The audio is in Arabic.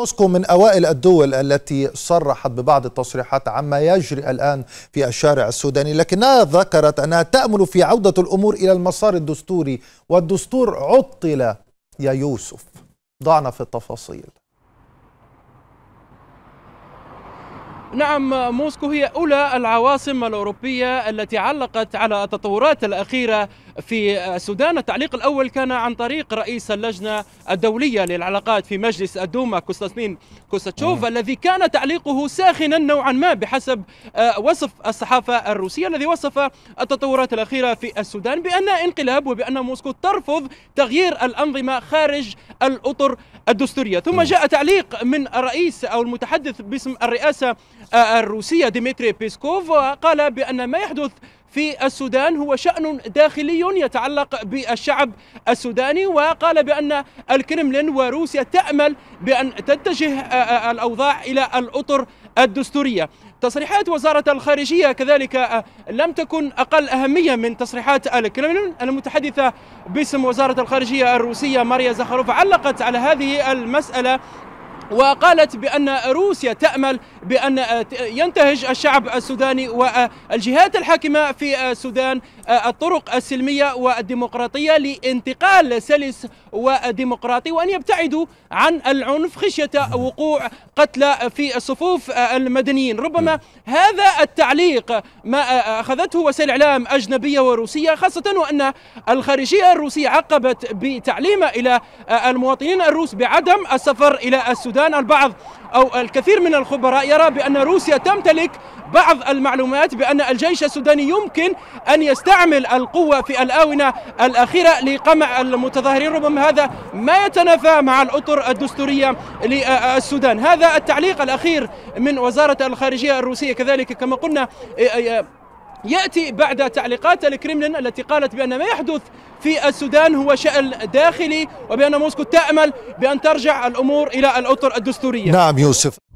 موسكو من أوائل الدول التي صرحت ببعض التصريحات عما يجري الآن في الشارع السوداني لكنها ذكرت أنها تأمل في عودة الأمور إلى المسار الدستوري والدستور عطل يا يوسف ضعنا في التفاصيل نعم موسكو هي أولى العواصم الأوروبية التي علقت على التطورات الأخيرة في السودان التعليق الأول كان عن طريق رئيس اللجنة الدولية للعلاقات في مجلس الدوما كوستاسمين كوستاتشوف الذي كان تعليقه ساخنا نوعا ما بحسب آه، وصف الصحافة الروسية الذي وصف التطورات الأخيرة في السودان بأن انقلاب وبأن موسكو ترفض تغيير الأنظمة خارج الأطر الدستورية ثم جاء تعليق من الرئيس أو المتحدث باسم الرئاسة الروسية ديمتري بيسكوف قال بأن ما يحدث في السودان هو شأن داخلي يتعلق بالشعب السوداني وقال بأن الكرملين وروسيا تأمل بأن تتجه آه، آه، آه، الأوضاع إلى الأطر الدستورية تصريحات وزارة الخارجية كذلك لم تكن أقل أهمية من تصريحات الكرملين المتحدثة باسم وزارة الخارجية الروسية ماريا زخروف علقت على هذه المسألة وقالت بأن روسيا تأمل بأن آه، ينتهج الشعب السوداني والجهات آه، الحاكمة في آه، السودان الطرق السلمية والديمقراطية لانتقال سلس وديمقراطي وأن يبتعدوا عن العنف خشية وقوع قتلى في الصفوف المدنيين ربما هذا التعليق ما أخذته وسائل إعلام أجنبية وروسية خاصة وأن الخارجية الروسية عقبت بتعليم إلى المواطنين الروس بعدم السفر إلى السودان الأفغان البعض أو الكثير من الخبراء يرى بأن روسيا تمتلك بعض المعلومات بأن الجيش السوداني يمكن أن يستعمل القوة في الآونة الأخيرة لقمع المتظاهرين ربما هذا ما يتنافى مع الأطر الدستورية للسودان هذا التعليق الأخير من وزارة الخارجية الروسية كذلك كما قلنا يأتي بعد تعليقات الكريملين التي قالت بأن ما يحدث في السودان هو شأن داخلي وبأن موسكو تأمل بأن ترجع الأمور إلى الأطر الدستورية نعم يوسف